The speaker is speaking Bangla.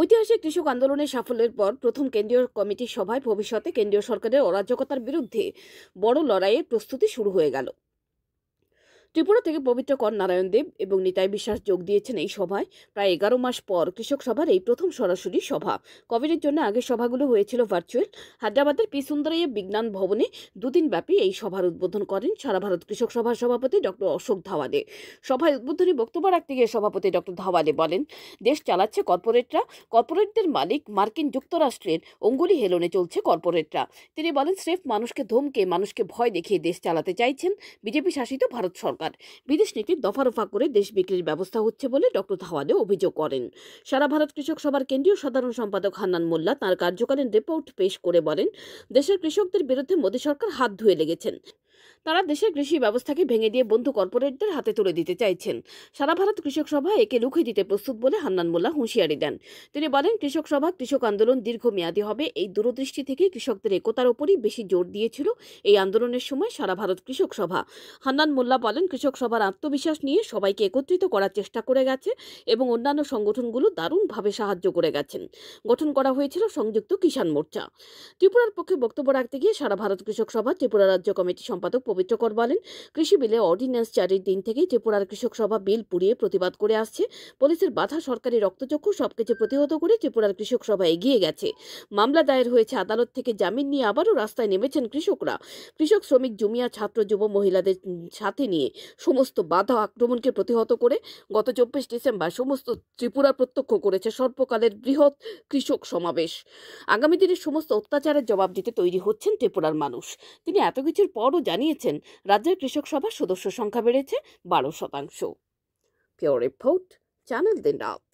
ঐতিহাসিক কৃষক আন্দোলনের সাফল্যের পর প্রথম কেন্দ্রীয় কমিটির সভায় ভবিষ্যতে কেন্দ্রীয় সরকারের অরাজকতার বিরুদ্ধে বড় লড়াইয়ের প্রস্তুতি শুরু হয়ে গেল ত্রিপুরা থেকে পবিত্র কর নারায়ণ দেব এবং নিতাই বিশ্বাস যোগ দিয়েছেন এই সভায় প্রায় এগারো মাস পর কৃষক সভার এই প্রথম সরাসরি সভা কোভিডের জন্য আগে সভাগুলো হয়েছিল ভার্চুয়াল হায়দ্রাবাদের পি সুন্দরাইয়া বিজ্ঞান ভবনে দুদিন ব্যাপী এই সভার উদ্বোধন করেন সারা ভারত কৃষক সভার সভাপতি ডক্টর অশোক ধাওয়াদে সভায় উদ্বোধনী বক্তব্য রাখতে গিয়ে সভাপতি ডক্টর ধাওয়াদে বলেন দেশ চালাচ্ছে কর্পোরেটরা কর্পোরেটদের মালিক মার্কিন যুক্তরাষ্ট্রের অঙ্গুলি হেলনে চলছে কর্পোরেটরা তিনি বলেন স্রেফ মানুষকে ধমকে মানুষকে ভয় দেখিয়ে দেশ চালাতে চাইছেন বিজেপি শাসিত ভারত সরকার সরকার বিদেশ নীতি দফা রফা করে দেশ বিক্রির ব্যবস্থা হচ্ছে বলে ডক্টর ধাওয়াদে অভিযোগ করেন সারা ভারত কৃষক সভার কেন্দ্রীয় সাধারণ সম্পাদক হান্নান মোল্লা তার কার্যকালীন রিপোর্ট পেশ করে বলেন দেশের কৃষকদের বিরুদ্ধে মোদী সরকার হাত ধুয়ে লেগেছেন তারা দেশের কৃষি ব্যবস্থাকে ভেঙে দিয়ে বন্ধু কর্পোরেটদের হাতে তুলে দিতে চাইছেন সারা ভারত কৃষক সভা একে রুখে দিতে প্রস্তুত বলে হান্নান মোল্লা হুঁশিয়ারি দেন তিনি বলেন কৃষক সভা কৃষক আন্দোলন দীর্ঘমেয়াদী হবে এই দূরদৃষ্টি থেকে কৃষকদের একতার উপরই বেশি জোর দিয়েছিল এই আন্দোলনের সময় সারা ভারত কৃষক সভা হান্নান মোল্লা বলেন কৃষক সভার আত্মবিশ্বাস নিয়ে সবাইকে একত্রিত করার চেষ্টা করে গেছে এবং অন্যান্য সংগঠনগুলো দারুণভাবে সাহায্য করে গেছেন গঠন করা হয়েছিল সংযুক্ত কিষাণ মোর্চা ত্রিপুরার পক্ষে বক্তব্য রাখতে গিয়ে সারা ভারত কৃষক সভা ত্রিপুরা রাজ্য কমিটি সম্পাদক সম্পাদক পবিত্র কর বলেন কৃষি বিলে অর্ডিন্যান্স জারির দিন থেকেই ত্রিপুরার কৃষক সভা বিল পুড়িয়ে প্রতিবাদ করে আসছে পুলিশের বাধা সরকারি রক্তচক্ষু সবকিছু প্রতিহত করে ত্রিপুরার কৃষক সভা এগিয়ে গেছে মামলা দায়ের হয়েছে আদালত থেকে জামিন নিয়ে আবারও রাস্তায় নেমেছেন কৃষকরা কৃষক শ্রমিক জুমিয়া ছাত্র যুব মহিলাদের সাথে নিয়ে সমস্ত বাধা আক্রমণকে প্রতিহত করে গত চব্বিশ ডিসেম্বর সমস্ত ত্রিপুরা প্রত্যক্ষ করেছে সর্বকালের বৃহৎ কৃষক সমাবেশ আগামী দিনে সমস্ত অত্যাচারের জবাব দিতে তৈরি হচ্ছেন ত্রিপুরার মানুষ তিনি এত কিছুর পরও জানিয়ে জানিয়েছেন রাজ্যের কৃষক সভার সদস্য সংখ্যা বেড়েছে বারো শতাংশ পিওর রিপোর্ট চ্যানেল দিন রাত